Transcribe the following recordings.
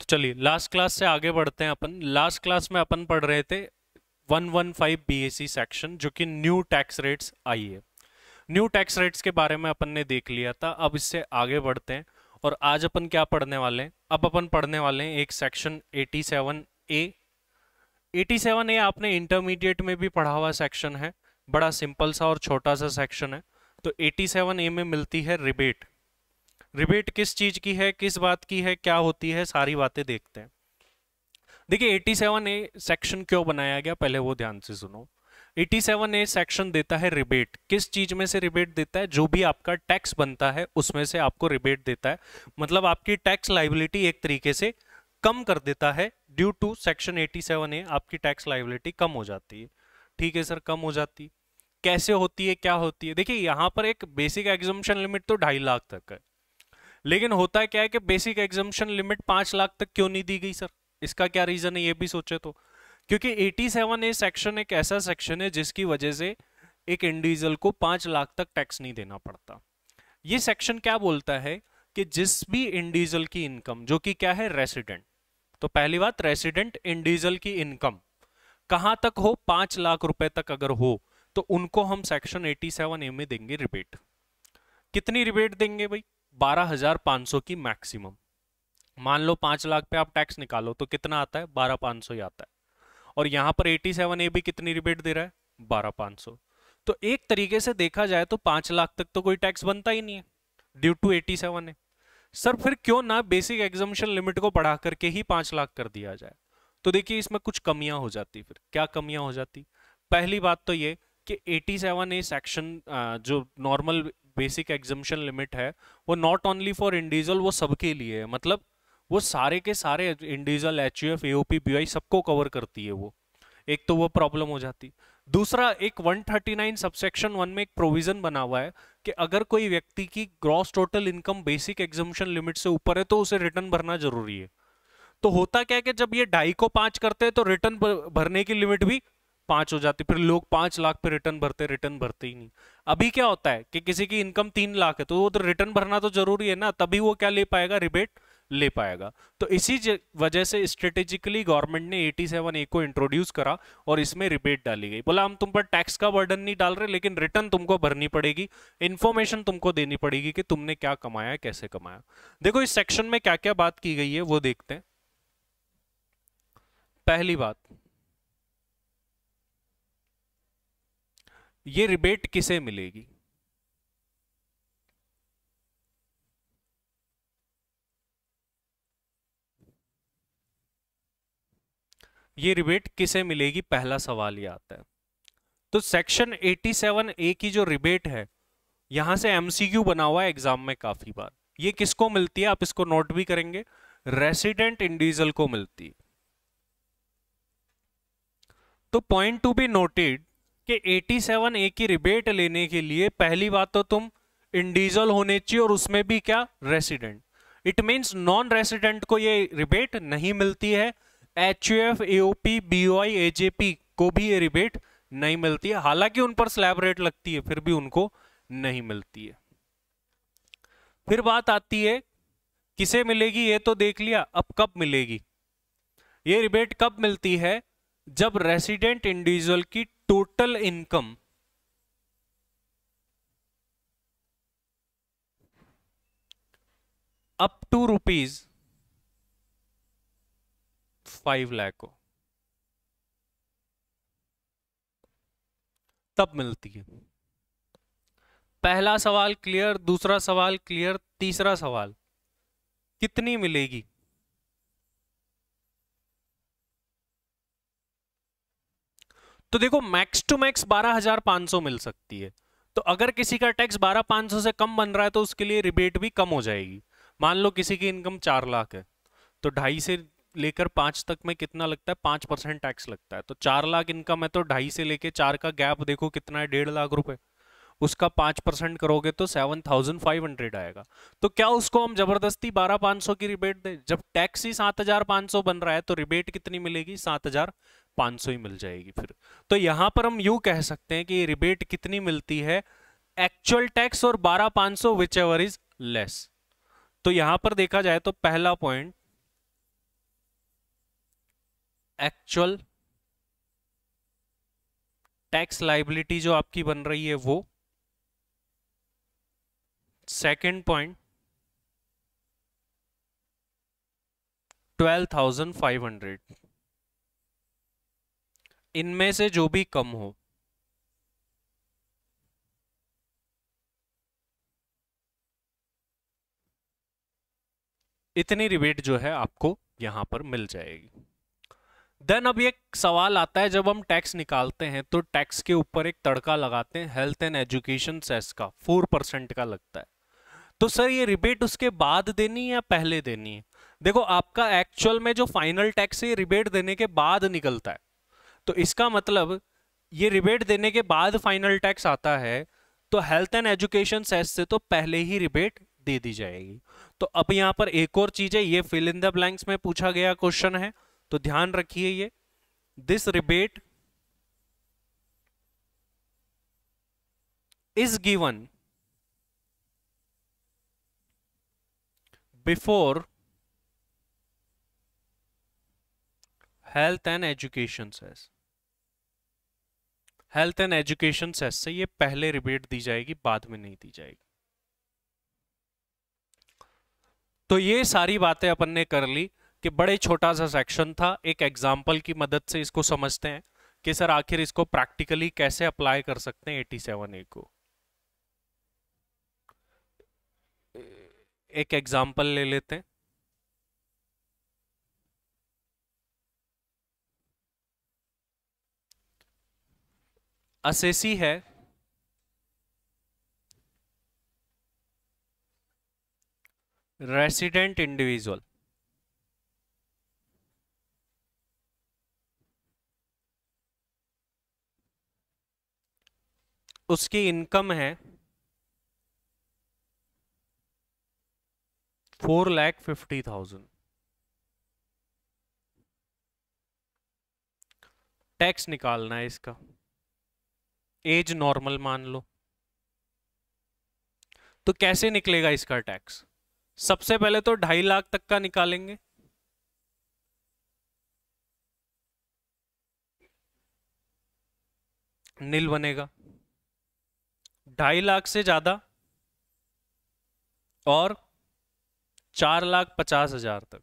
तो चलिए last class से आगे बढ़ते हैं अपन लास्ट क्लास में अपन पढ़ रहे थे 115 बीएसी सेक्शन जो कि न्यू टैक्स रेट्स आई है न्यू टैक्स रेट्स के बारे में अपन ने देख लिया था अब इससे आगे बढ़ते हैं और आज अपन क्या पढ़ने वाले हैं अब अपन पढ़ने वाले हैं एक सेक्शन 87 ए 87 ए आपने इंटरमीडिएट में भी पढ़ा हुआ सेक्शन है बड़ा सिंपल सा और छोटा सा सेक्शन है तो 87 ए में मिलती है रिबेट रिबेट किस चीज की है किस बात की है क्या होती है सारी बातें देखते हैं देखिए 87 ए सेक्शन क्यों बनाया गया पहले वो ध्यान से सुनो 87 ए सेक्शन देता है रिबेट किस चीज में से रिबेट देता है जो भी आपका टैक्स बनता है उसमें से आपको रिबेट देता है मतलब आपकी टैक्स लाइबिलिटी एक तरीके से कम कर देता है ड्यू टू सेक्शन 87 ए आपकी टैक्स लाइबिलिटी कम हो जाती है ठीक है सर कम हो जाती कैसे होती है क्या होती है देखिए यहाँ पर एक बेसिक एग्जामेशन लिमिट तो ढाई लाख तक है लेकिन होता है क्या है कि बेसिक एग्जामेशन लिमिट पांच लाख तक क्यों नहीं दी गई सर इसका क्या रीजन है ये भी सोचे तो क्योंकि 87 ए सेक्शन एक ऐसा सेक्शन है जिसकी वजह से एक इंडिविजुअल को पांच लाख तक टैक्स नहीं देना पड़ता ये सेक्शन क्या बोलता है कि जिस भी इंडिविजुअल की इनकम जो कि क्या है रेसिडेंट तो पहली बात रेसिडेंट इंडिविजुअल की इनकम कहां तक हो पांच लाख रुपए तक अगर हो तो उनको हम सेक्शन 87 ए में देंगे रिबेट कितनी रिबेट देंगे भाई बारह हजार पाँच सौ की मैक्सिमम मान लो पाँच लाख पे आप टैक्स निकालो तो कितना आता है बारह पाँच सौ ही आता है और यहाँ पर एटी सेवन ए भी कितनी रिबेट दे रहा है बारह पाँच सौ तो एक तरीके से देखा जाए तो पाँच लाख तक तो कोई टैक्स बनता ही नहीं है ड्यू टू एटी सेवन है सर फिर क्यों ना बेसिक एग्जामेशन लिमिट को बढ़ा करके ही पाँच लाख कर दिया जाए तो देखिए इसमें कुछ कमियाँ हो जाती फिर क्या कमियाँ हो जाती पहली बात तो ये कि 87 ए सेक्शन जो नॉर्मल बेसिक एग्जम्पन लिमिट है वो नॉट ओनली फॉर इंडिविजुअल वो सबके लिए है मतलब वो सारे के सारे individual H U F A B I सबको कवर करती है वो एक तो वो प्रॉब्लम हो जाती दूसरा एक 139 थर्टी नाइन सबसेक्शन वन में एक प्रोविजन बना हुआ है कि अगर कोई व्यक्ति की gross total income basic exemption limit से ऊपर है तो उसे रिटर्न भरना जरूरी है तो होता क्या है कि जब ये ढाई को पांच करते हैं तो रिटर्न भरने की लिमिट भी पांच हो जाती फिर लोग पांच लाख पे रिटर्न भरते रिटर्न भरते ही नहीं अभी क्या होता है कि किसी की इनकम तीन लाख है तो वो तो रिटर्न भरना तो जरूरी है ना तभी वो क्या ले पाएगा रिबेट ले पाएगा तो इसी वजह से स्ट्रेटेजिकली गवर्नमेंट ने 87 ए को इंट्रोड्यूस करा और इसमें रिबेट डाली गई बोला हम तुम पर टैक्स का बर्डन नहीं डाल रहे लेकिन रिटर्न तुमको भरनी पड़ेगी इन्फॉर्मेशन तुमको देनी पड़ेगी कि तुमने क्या कमाया कैसे कमाया देखो इस सेक्शन में क्या क्या बात की गई है वो देखते हैं पहली बात ये रिबेट किसे मिलेगी ये रिबेट किसे मिलेगी पहला सवाल ये आता है तो सेक्शन 87 ए की जो रिबेट है यहां से एमसीक्यू बना हुआ है एग्जाम में काफी बार ये किसको मिलती है आप इसको नोट भी करेंगे रेसिडेंट इंडिविजुअल को मिलती है तो पॉइंट टू बी नोटेड कि 87 ए की रिबेट लेने के लिए पहली बात तो तुम इंडिजल होने चाहिए और उसमें भी क्या resident it means non resident को ये रिबेट नहीं मिलती है H U F AOP BOI AJP को भी ये रिबेट नहीं मिलती है हालांकि उन पर स्लैब रेट लगती है फिर भी उनको नहीं मिलती है फिर बात आती है किसे मिलेगी ये तो देख लिया अब कब मिलेगी ये रिबेट कब मिलती है जब रेसिडेंट इंडिविजुअल की total income up to rupees five lakh को तब मिलती है पहला सवाल क्लियर दूसरा सवाल क्लियर तीसरा सवाल कितनी मिलेगी तो देखो मैक्स टू मैक्स 12,500 मिल सकती है तो अगर किसी का टैक्स 12,500 से कम बन रहा है तो उसके लिए रिबेट भी कम हो जाएगी मान लो किसी की इनकम चार लाख है तो ढाई से लेकर पांच तक में कितना लगता है पांच परसेंट टैक्स लगता है तो चार लाख इनकम है तो ढाई से लेकर चार का गैप देखो कितना है डेढ़ लाख रुपए उसका पांच परसेंट करोगे तो सेवन थाउजेंड फाइव हंड्रेड आएगा तो क्या उसको हम जबरदस्ती बारह पांच सौ की रिबेट दें जब टैक्स ही सात हजार पांच सौ बन रहा है तो रिबेट कितनी मिलेगी सात हजार 500 ही मिल जाएगी फिर तो यहाँ पर हम यू कह सकते हैं कि रिबेट कितनी मिलती है एक्चुअल टैक्स और बारह पांच सौ विच एवर इज लेस तो यहां पर देखा जाए तो पहला पॉइंट एक्चुअल टैक्स लाइबिलिटी जो आपकी बन रही है वो second point twelve thousand five hundred इनमें से जो भी कम हो इतनी रिबेट जो है आपको यहां पर मिल जाएगी देन अब एक सवाल आता है जब हम टैक्स निकालते हैं तो टैक्स के ऊपर एक तड़का लगाते हैं हेल्थ एंड एजुकेशन सेस का फोर परसेंट का लगता है तो सर ये रिबेट उसके बाद देनी है या पहले देनी है देखो आपका एक्चुअल में जो फाइनल टैक्स है रिबेट देने के बाद निकलता है तो इसका मतलब ये रिबेट देने के बाद फाइनल टैक्स आता है तो हेल्थ एंड एजुकेशन सेस से तो पहले ही रिबेट दे दी जाएगी तो अब यहाँ पर एक और चीज़ है ये फिल इन द ब्लैंक्स में पूछा गया क्वेश्चन है तो ध्यान रखिए ये this rebate is given before health and education cess health and education cess से ये पहले रिबेट दी जाएगी बाद में नहीं दी जाएगी तो ये सारी बातें अपन ने कर ली कि बड़े छोटा सा सेक्शन था एक एग्जाम्पल की मदद से इसको समझते हैं कि सर आखिर इसको प्रैक्टिकली कैसे अप्लाई कर सकते हैं एटी सेवन ए को एक एग्जाम्पल ले लेते हैं असेसी है रेसिडेंट इंडिविजुअल उसकी इनकम है four lakh fifty thousand tax निकालना है इसका एज नॉर्मल मान लो तो कैसे निकलेगा इसका टैक्स सबसे पहले तो ढाई लाख तक का निकालेंगे नील बनेगा ढाई लाख से ज्यादा और चार लाख पचास हजार तक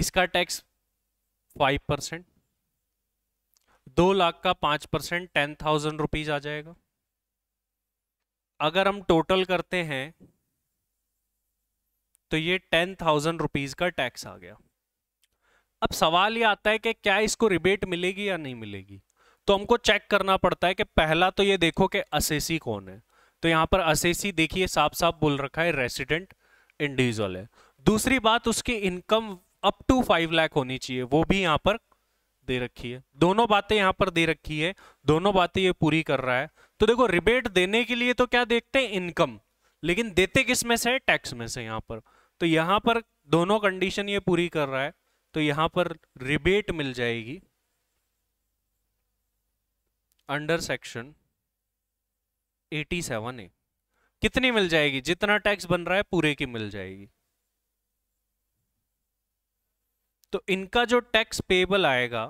इसका टैक्स फाइव परसेंट दो लाख का पांच परसेंट टेन थाउजेंड रुपीज आ जाएगा अगर हम टोटल करते हैं तो ये टेन थाउजेंड रुपीज का टैक्स आ गया अब सवाल ये आता है कि क्या इसको रिबेट मिलेगी या नहीं मिलेगी तो हमको चेक करना पड़ता है कि पहला तो ये देखो कि असेसी कौन है तो यहां पर असेसी देखिए साफ साफ बोल रखा है रेसिडेंट इंडिविजुअल है दूसरी बात उसकी income up to five lakh होनी चाहिए वो भी यहां पर दे रखी है दोनों बातें यहाँ पर दे रखी है दोनों बातें ये पूरी कर रहा है तो देखो रिबेट देने के लिए तो क्या देखते हैं इनकम लेकिन देते किस में से टैक्स में से यहाँ पर तो यहाँ पर दोनों कंडीशन ये पूरी कर रहा है तो यहाँ पर रिबेट मिल जाएगी अंडर सेक्शन 87 ए कितनी मिल जाएगी जितना टैक्स बन रहा है पूरे की मिल जाएगी तो इनका जो टैक्स पेबल आएगा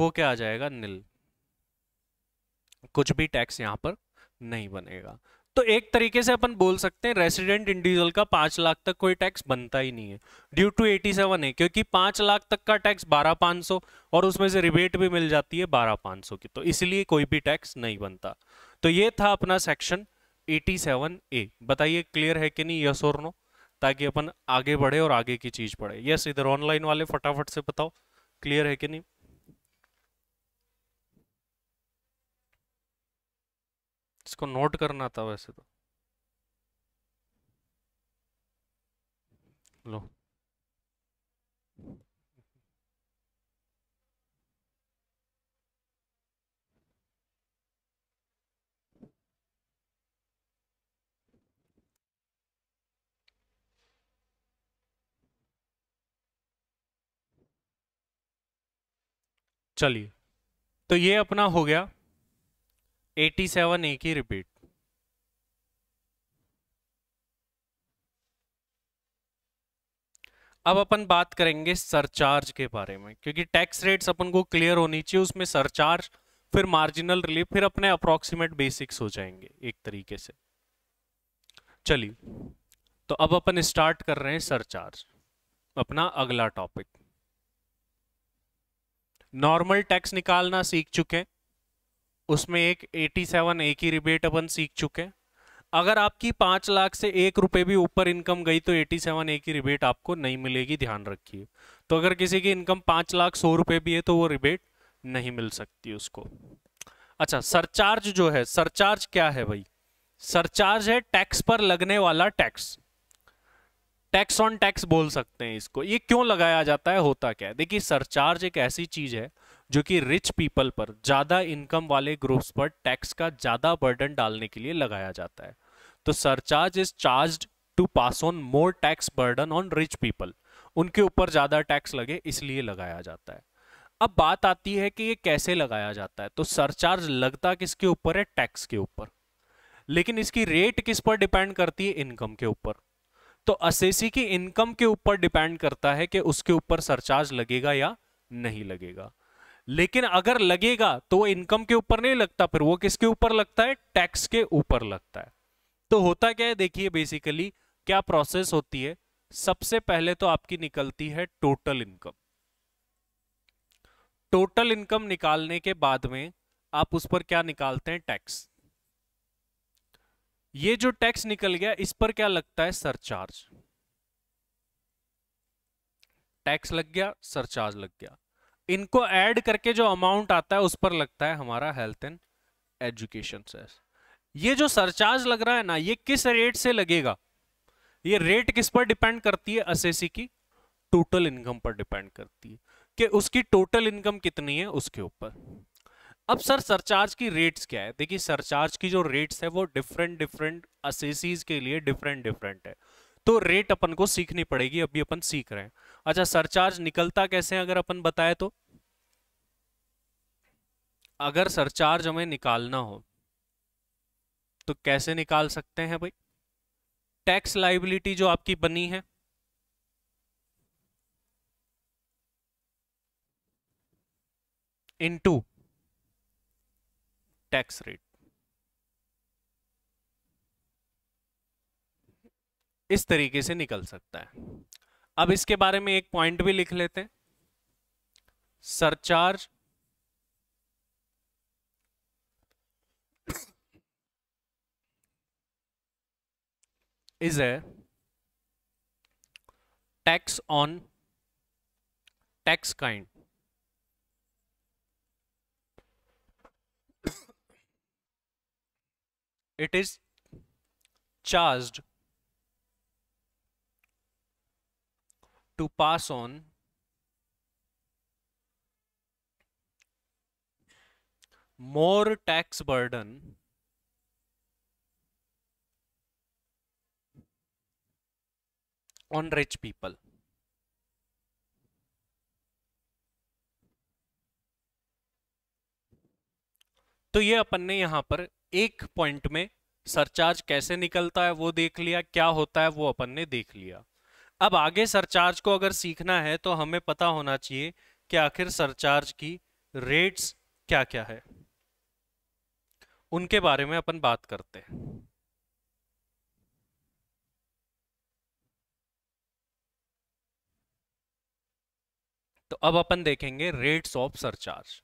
वो क्या आ जाएगा निल कुछ भी टैक्स यहां पर नहीं बनेगा तो एक तरीके से अपन बोल सकते हैं रेसिडेंट इंडिविजुअल का पांच लाख तक कोई टैक्स बनता ही नहीं है ड्यू टू एटी सेवन है क्योंकि पांच लाख तक का टैक्स बारह पाँच सौ और उसमें से रिबेट भी मिल जाती है बारह पाँच सौ की तो इसलिए कोई भी टैक्स नहीं बनता तो ये था अपना सेक्शन एटी सेवन ए बताइए क्लियर है कि नहीं यस और नो ताकि अपन आगे बढ़े और आगे की चीज पढ़े यस इधर ऑनलाइन वाले फटाफट से बताओ क्लियर है कि नहीं इसको नोट करना था वैसे तो लो चलिए तो ये अपना हो गया एटी सेवन एक ही रिपीट अब अपन बात करेंगे सरचार्ज के बारे में क्योंकि टैक्स रेट्स अपन को क्लियर होनी चाहिए उसमें सरचार्ज फिर मार्जिनल रिलीफ फिर अपने अप्रोक्सीमेट बेसिक्स हो जाएंगे एक तरीके से चलिए तो अब अपन स्टार्ट कर रहे हैं सरचार्ज अपना अगला टॉपिक नॉर्मल टैक्स निकालना सीख चुके हैं उसमें एक 87 ए की रिबेट अपन सीख चुके हैं अगर आपकी पाँच लाख से एक रुपए भी ऊपर इनकम गई तो 87 ए की रिबेट आपको नहीं मिलेगी ध्यान रखिए तो अगर किसी की इनकम पाँच लाख सौ रुपए भी है तो वो रिबेट नहीं मिल सकती उसको अच्छा सरचार्ज जो है सरचार्ज क्या है भाई सरचार्ज है टैक्स पर लगने वाला टैक्स टैक्स ऑन टैक्स बोल सकते हैं इसको ये क्यों लगाया जाता है होता क्या है देखिए सरचार्ज एक ऐसी चीज है जो कि रिच पीपल पर ज़्यादा इनकम वाले ग्रुप्स पर टैक्स का ज़्यादा बर्डन डालने के लिए लगाया जाता है तो surcharge is charge to pass on more tax burden on rich people उनके ऊपर ज़्यादा टैक्स लगे इसलिए लगाया जाता है अब बात आती है कि ये कैसे लगाया जाता है तो सरचार्ज लगता किसके ऊपर है टैक्स के ऊपर लेकिन इसकी रेट किस पर डिपेंड करती है इनकम के ऊपर तो असेसी की इनकम के ऊपर डिपेंड करता है कि उसके ऊपर सरचार्ज लगेगा या नहीं लगेगा लेकिन अगर लगेगा तो वो इनकम के ऊपर नहीं लगता फिर वो किसके ऊपर लगता है टैक्स के ऊपर लगता है तो होता क्या है देखिए बेसिकली क्या प्रोसेस होती है सबसे पहले तो आपकी निकलती है टोटल इनकम टोटल इनकम निकालने के बाद में आप उस पर क्या निकालते हैं टैक्स ये जो टैक्स निकल गया इस पर क्या लगता है सरचार्ज टैक्स लग गया सरचार्ज लग गया इनको ऐड करके जो अमाउंट आता है उस पर लगता है हमारा हेल्थ एंड एजुकेशन सेस ये जो सरचार्ज लग रहा है ना ये किस रेट से लगेगा ये रेट किस पर डिपेंड करती है एस की टोटल इनकम पर डिपेंड करती है कि उसकी टोटल इनकम कितनी है उसके ऊपर अब सर सरचार्ज की रेट्स क्या है देखिए सरचार्ज की जो रेट्स है वो डिफरेंट डिफरेंट असेसीज के लिए डिफरेंट डिफरेंट है तो रेट अपन को सीखनी पड़ेगी अभी अपन सीख रहे हैं अच्छा सरचार्ज निकलता कैसे अगर अपन बताए तो अगर सरचार्ज हमें निकालना हो तो कैसे निकाल सकते हैं भाई टैक्स लाइबिलिटी जो आपकी बनी है इनटू टैक्स रेट इस तरीके से निकल सकता है अब इसके बारे में एक पॉइंट भी लिख लेते हैं surcharge is a tax on tax kind it is charged to pass on more tax burden on rich people. तो ये अपन ने यहां पर एक पॉइंट में सरचार्ज कैसे निकलता है वो देख लिया क्या होता है वो अपन ने देख लिया अब आगे सरचार्ज को अगर सीखना है तो हमें पता होना चाहिए कि आखिर सरचार्ज की रेट्स क्या क्या है उनके बारे में अपन बात करते हैं तो अब अपन देखेंगे रेट्स ऑफ सरचार्ज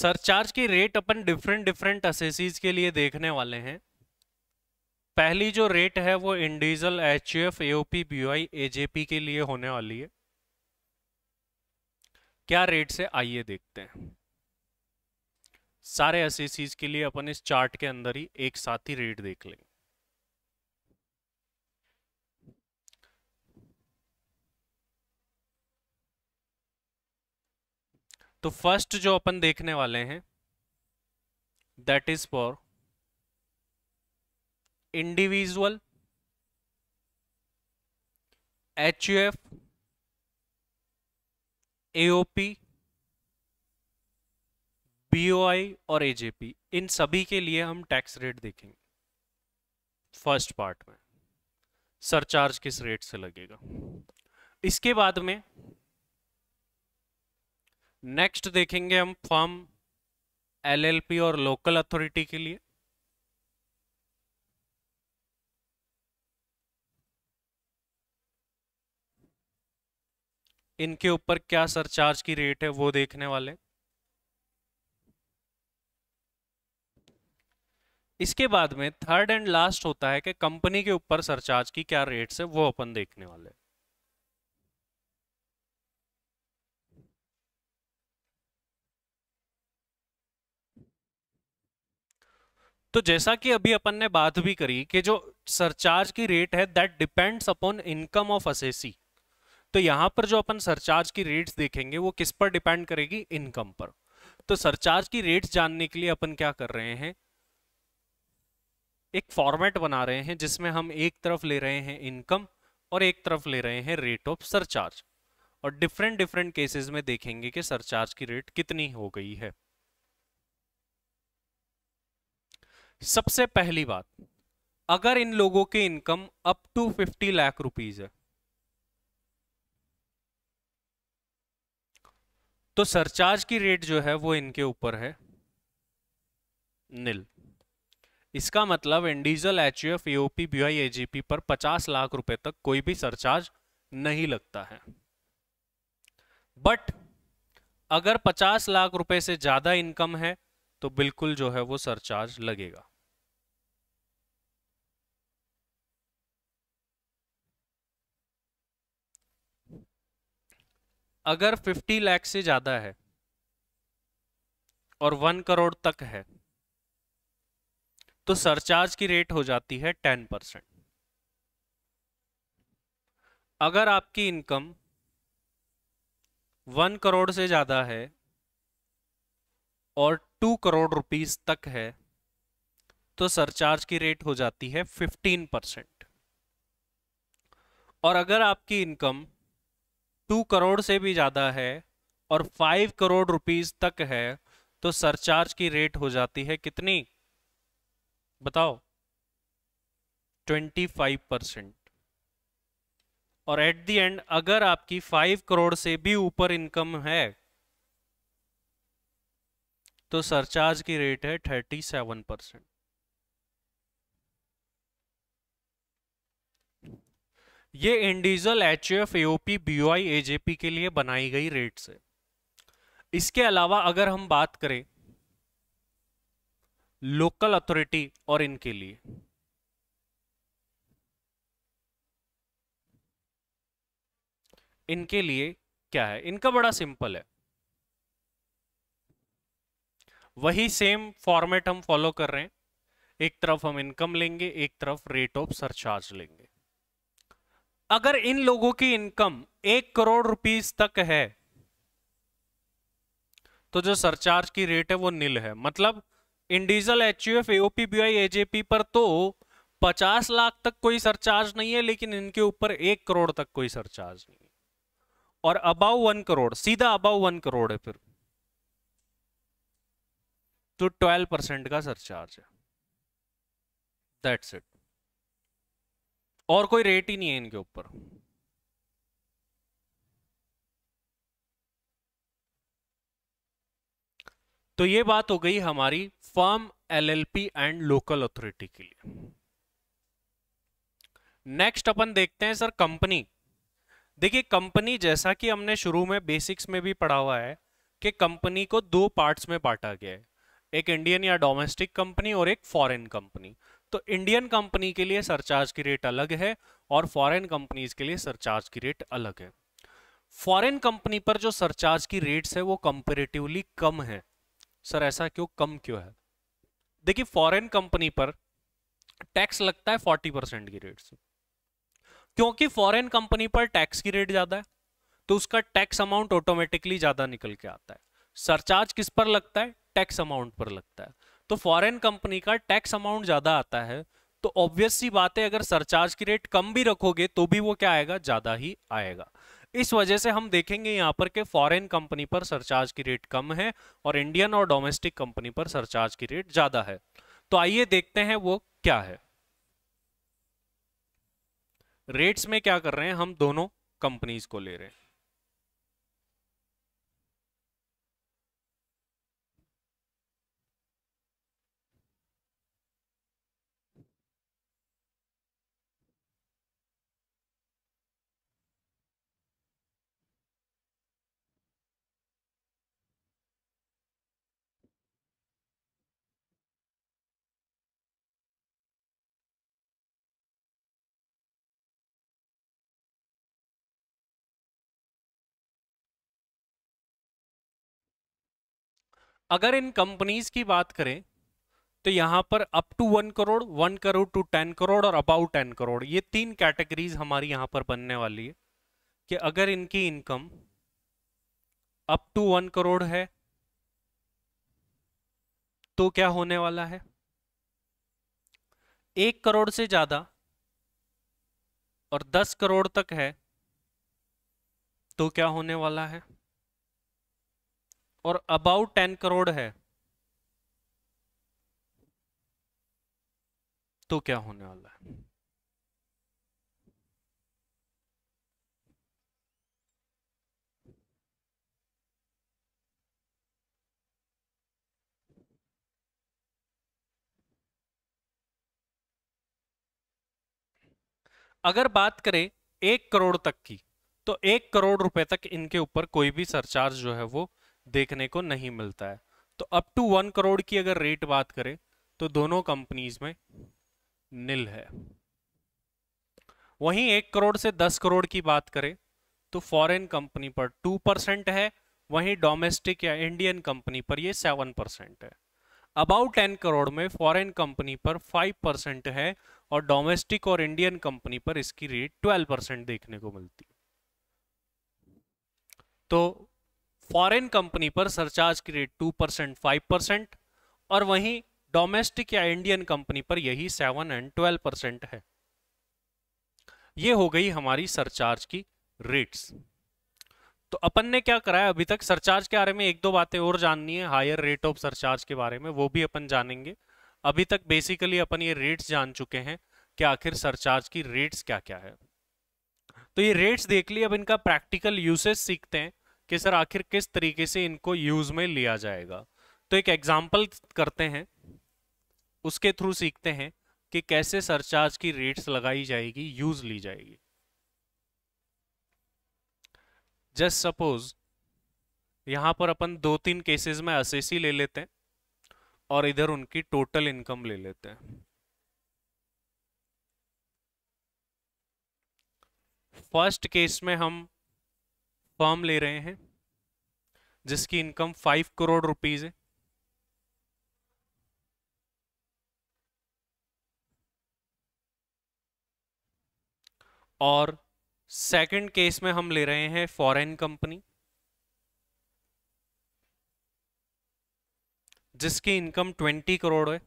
सरचार्ज की रेट अपन डिफरेंट डिफरेंट असेसीज के लिए देखने वाले हैं पहली जो रेट है वो individual H F AOP BOI AJP के लिए होने वाली है क्या रेट से आइए देखते हैं सारे असेसीज के लिए अपन इस चार्ट के अंदर ही एक साथ ही रेट देख लेंगे तो फर्स्ट जो अपन देखने वाले हैं that is for individual H U F AOP BOI और एजेपी इन सभी के लिए हम टैक्स रेट देखेंगे फर्स्ट पार्ट में सरचार्ज किस रेट से लगेगा इसके बाद में नेक्स्ट देखेंगे हम फॉर्म एलएलपी और लोकल अथॉरिटी के लिए इनके ऊपर क्या सरचार्ज की रेट है वो देखने वाले इसके बाद में थर्ड एंड लास्ट होता है कि कंपनी के ऊपर सरचार्ज की क्या रेट्स है वो अपन देखने वाले हैं तो जैसा कि अभी अपन ने बात भी करी कि जो सरचार्ज की रेट है that depends upon income of assessee तो यहां पर जो अपन सरचार्ज की रेट्स देखेंगे वो किस पर डिपेंड करेगी इनकम पर तो सरचार्ज की रेट्स जानने के लिए अपन क्या कर रहे हैं एक फॉर्मेट बना रहे हैं जिसमें हम एक तरफ ले रहे हैं इनकम और एक तरफ ले रहे हैं रेट ऑफ सरचार्ज और डिफरेंट डिफरेंट केसेस में देखेंगे कि सरचार्ज की रेट कितनी हो गई है सबसे पहली बात अगर इन लोगों की income up to fifty lakh rupees है तो सरचार्ज की रेट जो है वो इनके ऊपर है निल इसका मतलब individual H U F AOP B I AGP पर 50 लाख रुपए तक कोई भी सरचार्ज नहीं लगता है बट अगर 50 लाख रुपए से ज्यादा इनकम है तो बिल्कुल जो है वो सरचार्ज लगेगा अगर 50 लाख से ज़्यादा है और 1 करोड़ तक है तो सरचार्ज की रेट हो जाती है 10 परसेंट अगर आपकी इनकम 1 करोड़ से ज़्यादा है और 2 करोड़ रुपीस तक है तो सरचार्ज की रेट हो जाती है 15 परसेंट और अगर आपकी इनकम टू करोड़ से भी ज़्यादा है और फाइव करोड़ रुपीस तक है तो सरचार्ज की रेट हो जाती है कितनी बताओ ट्वेंटी फाइव परसेंट और एट द एंड अगर आपकी फाइव करोड़ से भी ऊपर इनकम है तो सरचार्ज की रेट है थर्टी सेवन परसेंट ये individual H F AOP BOI AJP के लिए बनाई गई रेट्स है इसके अलावा अगर हम बात करें लोकल अथॉरिटी और इनके लिए इनके लिए क्या है इनका बड़ा सिंपल है वही सेम फॉर्मेट हम फॉलो कर रहे हैं एक तरफ हम इनकम लेंगे एक तरफ रेट ऑफ सरचार्ज लेंगे अगर इन लोगों की इनकम एक करोड़ रुपीस तक है तो जो सरचार्ज की रेट है वो नील है मतलब individual H U F AOP B I AJP पर तो 50 लाख तक कोई सरचार्ज नहीं है लेकिन इनके ऊपर एक करोड़ तक कोई सरचार्ज नहीं है और अबाउ वन करोड़ सीधा अबाउ वन करोड़ है फिर तो 12 परसेंट का सरचार्ज है दैट्स इट और कोई रेट ही नहीं है इनके ऊपर तो ये बात हो गई हमारी firm LLP and local authority के लिए नेक्स्ट अपन देखते हैं सर कंपनी देखिए कंपनी जैसा कि हमने शुरू में बेसिक्स में भी पढ़ा हुआ है कि कंपनी को दो पार्ट्स में बांटा गया है एक इंडियन या डोमेस्टिक कंपनी और एक फॉरेन कंपनी तो इंडियन कंपनी के लिए सरचार्ज की रेट अलग है और फॉरेन कंपनीज के लिए सरचार्ज की रेट अलग है फॉरेन कंपनी पर जो सरचार्ज की रेट्स है वो कंपेरेटिवली कम है सर ऐसा क्यों कम क्यों है देखिए फॉरेन कंपनी पर टैक्स लगता है फोर्टी परसेंट की रेट से क्योंकि फॉरेन कंपनी पर टैक्स की रेट ज्यादा है तो उसका टैक्स अमाउंट ऑटोमेटिकली ज्यादा निकल के आता है सरचार्ज किस पर लगता है टैक्स अमाउंट पर लगता है तो फॉरेन कंपनी का टैक्स अमाउंट ज़्यादा आता है तो ऑब्वियस सी बात है अगर सरचार्ज की रेट कम भी रखोगे तो भी वो क्या आएगा ज़्यादा ही आएगा इस वजह से हम देखेंगे यहाँ पर कि फॉरेन कंपनी पर सरचार्ज की रेट कम है और इंडियन और डोमेस्टिक कंपनी पर सरचार्ज की रेट ज़्यादा है तो आइए देखते हैं वो क्या है रेट्स में क्या कर रहे हैं हम दोनों कंपनीज को ले रहे हैं अगर इन कंपनीज की बात करें तो यहां पर up to one crore one crore to ten crore और अबाउट टेन करोड़ ये तीन कैटेगरीज हमारी यहां पर बनने वाली है कि अगर इनकी income up to one crore है तो क्या होने वाला है एक करोड़ से ज्यादा और दस करोड़ तक है तो क्या होने वाला है और अबाउट टेन करोड़ है तो क्या होने वाला है अगर बात करें एक करोड़ तक की तो एक करोड़ रुपए तक इनके ऊपर कोई भी सरचार्ज जो है वो देखने को नहीं मिलता है तो अप टू वन करोड़ की अगर रेट बात करें तो दोनों कंपनीज में निल है वहीं एक करोड़ से दस करोड़ की बात करें तो फॉरेन कंपनी पर टू परसेंट है वहीं डोमेस्टिक या इंडियन कंपनी पर ये सेवन परसेंट है अबाउट टेन करोड़ में फॉरेन कंपनी पर फाइव परसेंट है और डोमेस्टिक और इंडियन कंपनी पर इसकी रेट ट्वेल्व परसेंट देखने को मिलती है तो फॉरेन कंपनी पर सरचार्ज की rate two percent five percent और वहीं डोमेस्टिक या इंडियन कंपनी पर यही सेवन एंड ट्वेल्व परसेंट है ये हो गई हमारी सरचार्ज की रेट्स तो अपन ने क्या कराया अभी तक सरचार्ज के बारे में एक दो बातें और जाननी है हायर रेट ऑफ सरचार्ज के बारे में वो भी अपन जानेंगे अभी तक बेसिकली अपन ये रेट्स जान चुके हैं कि आखिर सरचार्ज की रेट्स क्या क्या है तो ये रेट्स देख लिए अब इनका प्रैक्टिकल यूसेज सीखते हैं कि सर आखिर किस तरीके से इनको यूज में लिया जाएगा तो एक एग्जाम्पल करते हैं उसके थ्रू सीखते हैं कि कैसे सरचार्ज की रेट्स लगाई जाएगी यूज ली जाएगी जस्ट सपोज यहां पर अपन दो तीन केसेस में असेसी ले लेते हैं और इधर उनकी टोटल इनकम ले लेते हैं फर्स्ट केस में हम फर्म ले रहे हैं जिसकी इनकम फाइव करोड़ रुपीज है और सेकंड केस में हम ले रहे हैं फॉरेन कंपनी जिसकी इनकम ट्वेंटी करोड़ है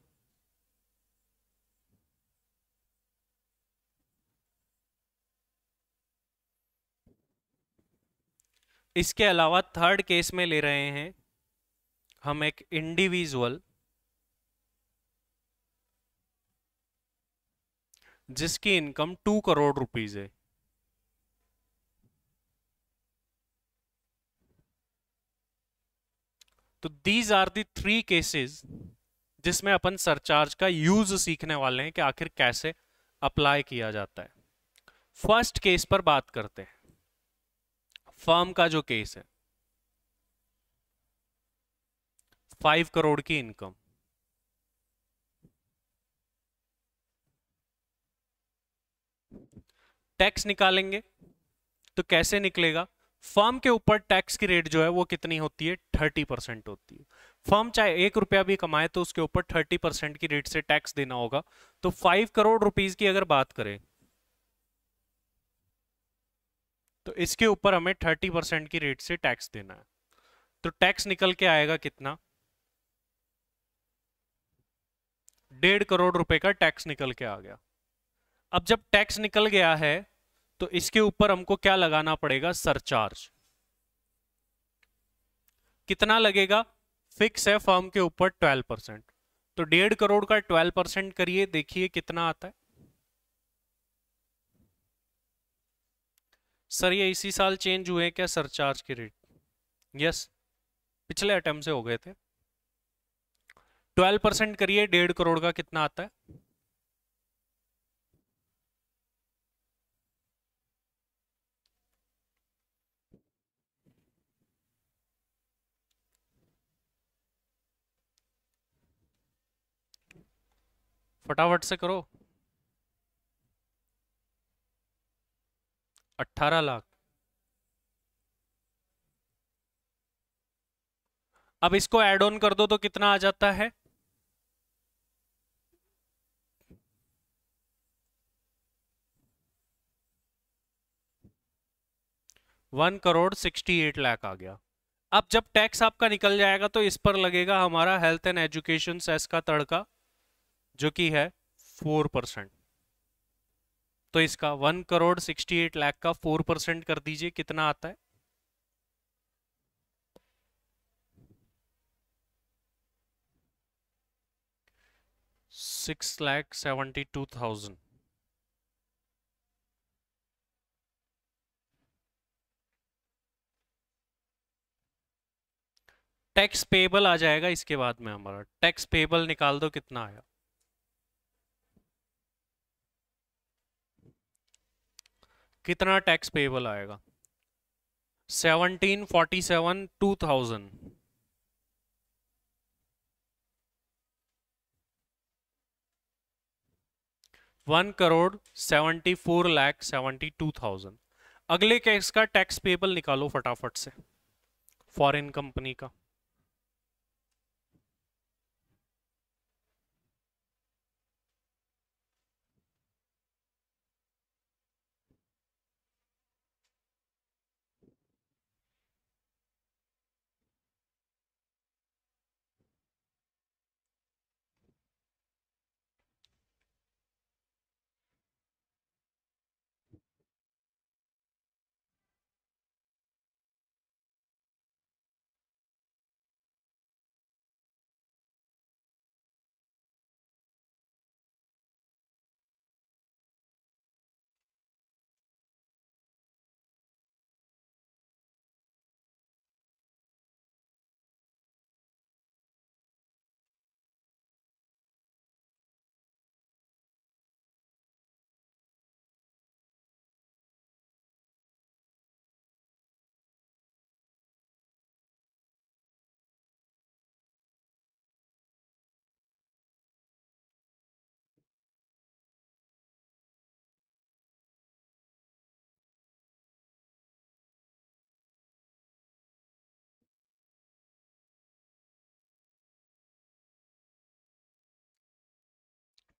इसके अलावा थर्ड केस में ले रहे हैं हम एक इंडिविजुअल जिसकी इनकम टू करोड़ रुपीज है तो these are the three cases जिसमें अपन सरचार्ज का यूज सीखने वाले हैं कि आखिर कैसे अप्लाई किया जाता है फर्स्ट केस पर बात करते हैं फर्म का जो केस है फाइव करोड़ की इनकम टैक्स निकालेंगे तो कैसे निकलेगा फर्म के ऊपर टैक्स की रेट जो है वो कितनी होती है थर्टी परसेंट होती है फर्म चाहे एक रुपया भी कमाए तो उसके ऊपर थर्टी परसेंट की रेट से टैक्स देना होगा तो फाइव करोड़ रुपीज की अगर बात करें तो इसके ऊपर हमें थर्टी परसेंट की रेट से टैक्स देना है तो टैक्स निकल के आएगा कितना डेढ़ करोड़ रुपए का टैक्स निकल के आ गया अब जब टैक्स निकल गया है तो इसके ऊपर हमको क्या लगाना पड़ेगा सरचार्ज कितना लगेगा फिक्स है फर्म के ऊपर ट्वेल्व परसेंट तो डेढ़ करोड़ का ट्वेल्व परसेंट करिए देखिए कितना आता है सर ये इसी साल चेंज हुए क्या सरचार्ज के रेट यस पिछले अटैम्प से हो गए थे ट्वेल्व परसेंट करिए डेढ़ करोड़ का कितना आता है फटाफट से करो अट्ठारह लाख अब इसको एड ऑन कर दो तो कितना आ जाता है one crore sixty eight lakh आ गया अब जब टैक्स आपका निकल जाएगा तो इस पर लगेगा हमारा हेल्थ एंड एजुकेशन सेस का तड़का जो कि है फोर परसेंट तो इसका one crore sixty eight lakh का फोर परसेंट कर दीजिए कितना आता है six lakh seventy two thousand tax payable आ जाएगा इसके बाद में हमारा टैक्स पेबल निकाल दो कितना आया कितना टैक्स पेबल आएगा seventeen forty seven two thousand one crore seventy four lakh seventy two thousand अगले केस का टैक्स पेबल निकालो फटाफट से फॉरेन कंपनी का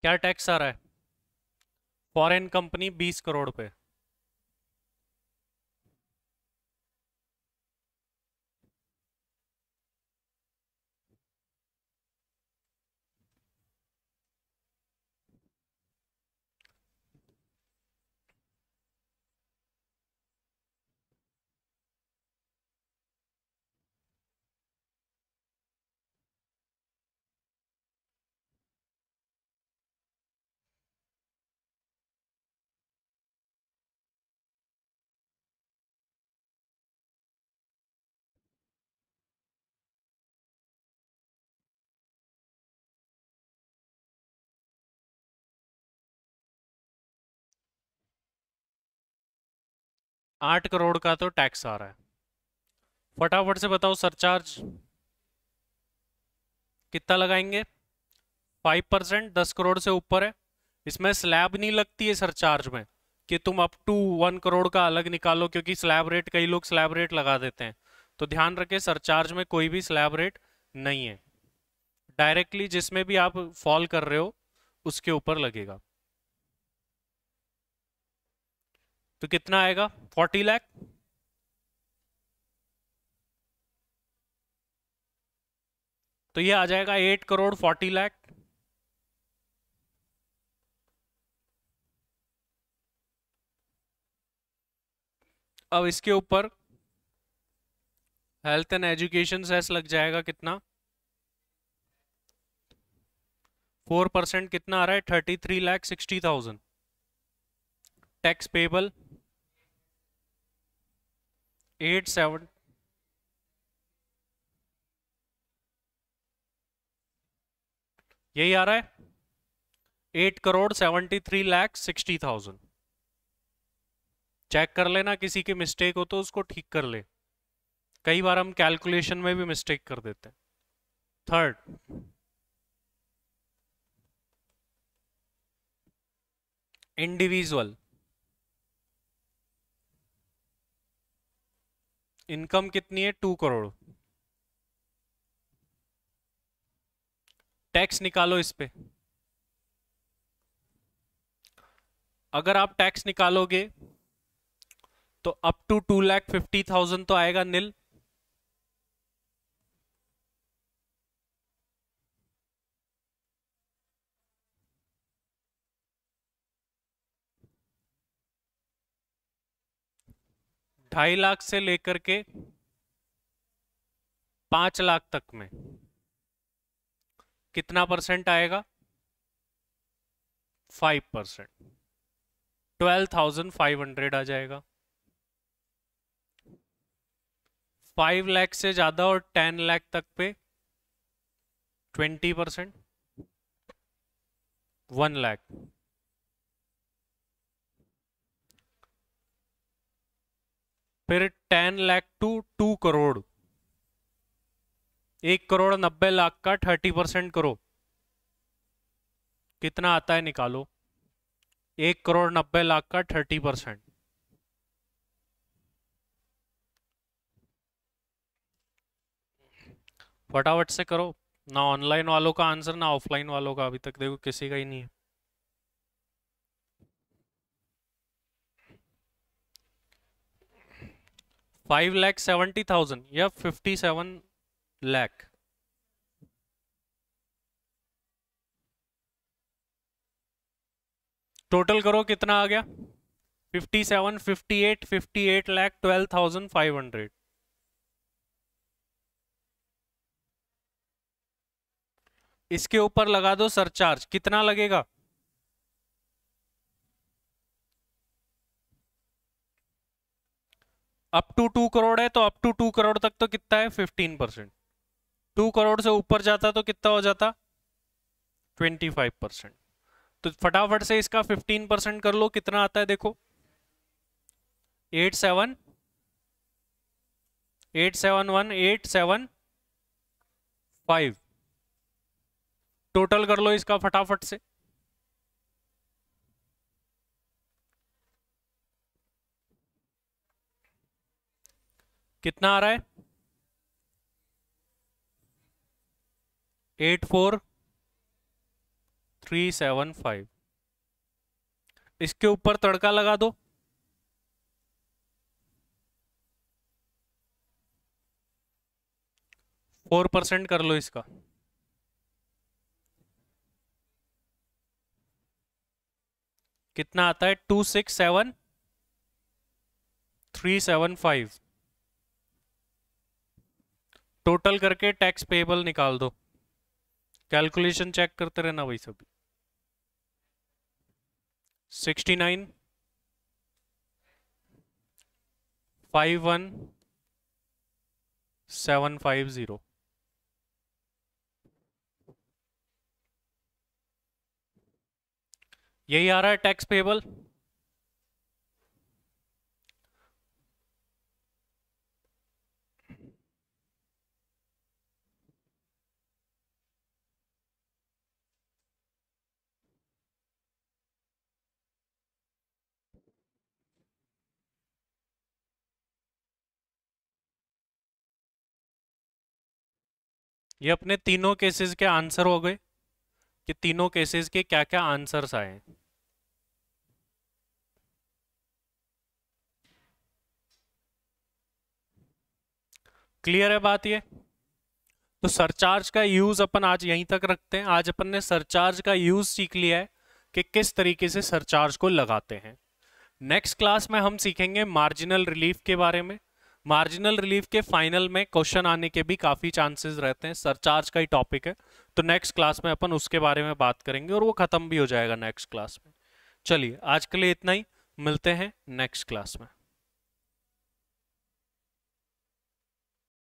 क्या टैक्स आ रहा है फॉरेन कंपनी बीस करोड़ पे आठ करोड़ का तो टैक्स आ रहा है फटाफट से बताओ सरचार्ज कितना लगाएंगे फाइव परसेंट दस करोड़ से ऊपर है इसमें स्लैब नहीं लगती है सरचार्ज में कि तुम अप टू वन करोड़ का अलग निकालो क्योंकि स्लैब रेट कई लोग स्लैब रेट लगा देते हैं तो ध्यान रखें सरचार्ज में कोई भी स्लैब रेट नहीं है डायरेक्टली जिसमें भी आप फॉल कर रहे हो उसके ऊपर लगेगा तो कितना आएगा फोर्टी लैख तो ये आ जाएगा एट करोड़ फोर्टी लैख अब इसके ऊपर हेल्थ एंड एजुकेशन सेस लग जाएगा कितना फोर परसेंट कितना आ रहा है thirty three lakh sixty thousand tax payable eight seven यही आ रहा है eight crore seventy three lakh sixty thousand check कर लेना किसी की मिस्टेक हो तो उसको ठीक कर ले कई बार हम कैलकुलेशन में भी मिस्टेक कर देते हैं थर्ड इंडिविजुअल इनकम कितनी है टू करोड़ टैक्स निकालो इस पे अगर आप टैक्स निकालोगे तो up to two lakh fifty thousand तो आएगा नील ढाई लाख से लेकर के पांच लाख तक में कितना परसेंट आएगा five percent twelve thousand five hundred आ जाएगा फाइव लाख से ज्यादा और टेन लाख तक पे ट्वेंटी परसेंट वन लाख फिर ten lakh to two crore एक करोड़ नब्बे लाख का थर्टी परसेंट करो कितना आता है निकालो एक करोड़ नब्बे लाख का थर्टी परसेंट फटाफट से करो ना ऑनलाइन वालों का आंसर ना ऑफलाइन वालों का अभी तक देखो किसी का ही नहीं है फाइव लैख सेवेंटी थाउजेंड या फिफ्टी सेवन लैख टोटल करो कितना आ गया fifty seven fifty eight fifty eight lakh twelve thousand five hundred इसके ऊपर लगा दो सरचार्ज कितना लगेगा अप टू टू करोड़ है तो अप टू टू करोड़ तक तो कितना है फिफ्टीन परसेंट टू करोड़ से ऊपर जाता तो कितना हो जाता ट्वेंटी फाइव परसेंट तो फटाफट से इसका फिफ्टीन परसेंट कर लो कितना आता है देखो eight seven eight seven one eight seven five total कर लो इसका फटाफट से कितना आ रहा है eight four three seven five इसके ऊपर तड़का लगा दो फोर परसेंट कर लो इसका कितना आता है two six seven three seven five total करके टैक्स पेबल निकाल दो कैलकुलेशन चेक करते रहना वही सभी sixty nine five one seven five zero यही आ रहा है टैक्स पेबल ये अपने तीनों केसेस के आंसर हो गए कि तीनों केसेस के क्या क्या आंसर्स आए क्लियर है बात ये तो सरचार्ज का यूज अपन आज यहीं तक रखते हैं आज अपन ने सरचार्ज का यूज सीख लिया है कि किस तरीके से सरचार्ज को लगाते हैं नेक्स्ट क्लास में हम सीखेंगे मार्जिनल रिलीफ के बारे में मार्जिनल रिलीफ के फाइनल में क्वेश्चन आने के भी काफ़ी चांसेस रहते हैं सरचार्ज का ही टॉपिक है तो नेक्स्ट क्लास में अपन उसके बारे में बात करेंगे और वो ख़त्म भी हो जाएगा नेक्स्ट क्लास में चलिए आज के लिए इतना ही मिलते हैं नेक्स्ट क्लास में